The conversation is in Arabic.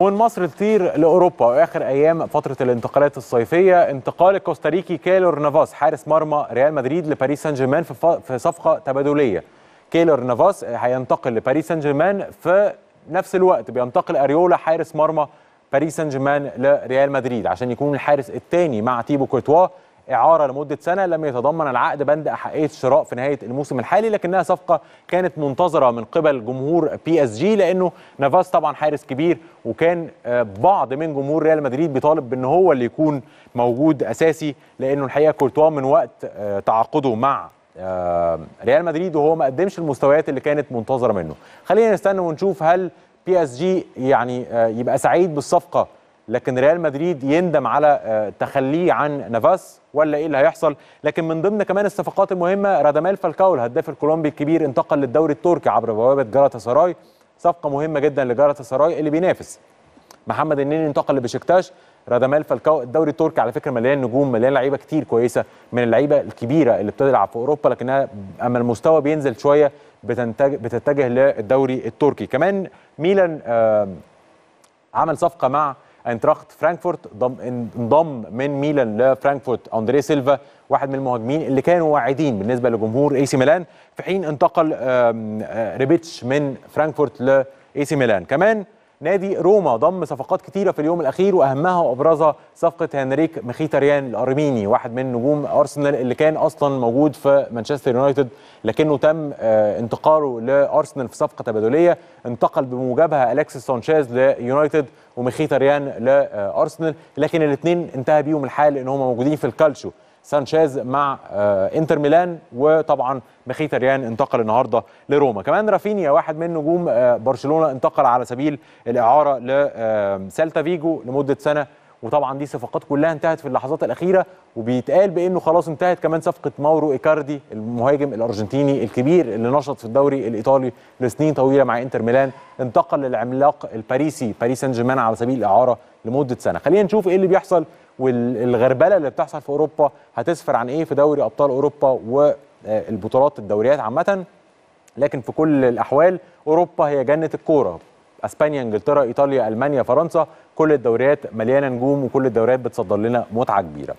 ومن مصر تطير لاوروبا واخر ايام فتره الانتقالات الصيفيه انتقال الكوستاريكي كيلور نافاس حارس مرمى ريال مدريد لباريس سان جيرمان في, في صفقه تبادليه كيلور نافاس هينتقل لباريس سان جيرمان في نفس الوقت بينتقل اريولا حارس مرمى باريس سان جيرمان لريال مدريد عشان يكون الحارس الثاني مع تيبو كورتوا إعارة لمدة سنة لم يتضمن العقد بند أحقية الشراء في نهاية الموسم الحالي لكنها صفقة كانت منتظرة من قبل جمهور بي اس جي لأنه نافاس طبعا حارس كبير وكان آه، بعض من جمهور ريال مدريد بيطالب بأن هو اللي يكون موجود أساسي لأنه الحقيقة كورتوا من وقت آه، تعاقده مع آه، ريال مدريد وهو ما قدمش المستويات اللي كانت منتظرة منه خلينا نستنى ونشوف هل بي اس جي يعني يبقى سعيد بالصفقه لكن ريال مدريد يندم على آه، تخليه عن نافاس ولا ايه اللي هيحصل لكن من ضمن كمان الصفقات المهمه رادامال فالكاو الهداف الكولومبي الكبير انتقل للدوري التركي عبر بوابه جاراتا سراي صفقه مهمه جدا لجاراتا سراي اللي بينافس محمد النني انتقل لبشكتاش رادامال فالكاو الدوري التركي على فكره مليان نجوم مليان لعيبه كتير كويسه من اللعيبه الكبيره اللي بتلعب في اوروبا لكنها اما المستوى بينزل شويه بتتجه للدوري التركي كمان ميلان آه، عمل صفقه مع انتراخت فرانكفورت انضم من ميلان لفرانكفورت اندريه سيلفا واحد من المهاجمين اللي كانوا واعدين بالنسبه لجمهور اي سي ميلان في حين انتقل آه، ريبيتش من فرانكفورت لاي سي ميلان كمان نادي روما ضم صفقات كتيره في اليوم الاخير واهمها وابرزها صفقه هنريك مخيتاريان الارميني واحد من نجوم ارسنال اللي كان اصلا موجود في مانشستر يونايتد لكنه تم آه، انتقاله لارسنال في صفقه تبادليه انتقل بموجبها الكسيس سانشيز ليونايتد ومخيتاريان لارسنال لكن الاثنين انتهى بيهم الحال ان هم موجودين في الكالشو سانشيز مع آه، انتر ميلان وطبعا مخيتاريان انتقل النهارده لروما كمان رافينيا واحد من نجوم آه، برشلونه انتقل على سبيل الاعاره لسالتا آه، فيجو لمده سنه وطبعا دي صفقات كلها انتهت في اللحظات الاخيره وبيتقال بانه خلاص انتهت كمان صفقه ماورو ايكاردي المهاجم الارجنتيني الكبير اللي نشط في الدوري الايطالي لسنين طويله مع انتر ميلان انتقل للعملاق الباريسي باريس سان جيرمان على سبيل الاعاره لمده سنه خلينا نشوف ايه اللي بيحصل والغربله اللي بتحصل في اوروبا هتسفر عن ايه في دوري ابطال اوروبا والبطولات الدوريات عامه لكن في كل الاحوال اوروبا هي جنه الكوره اسبانيا انجلترا ايطاليا المانيا فرنسا كل الدوريات مليانه نجوم وكل الدوريات بتصدر لنا متعه كبيره